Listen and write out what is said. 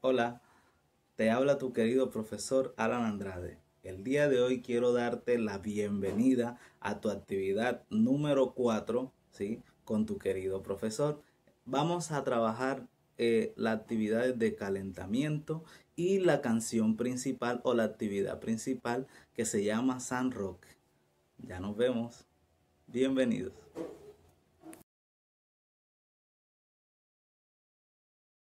Hola, te habla tu querido profesor Alan Andrade. El día de hoy quiero darte la bienvenida a tu actividad número 4, ¿sí? Con tu querido profesor. Vamos a trabajar eh, las actividades de calentamiento y la canción principal o la actividad principal que se llama San Rock. Ya nos vemos. Bienvenidos.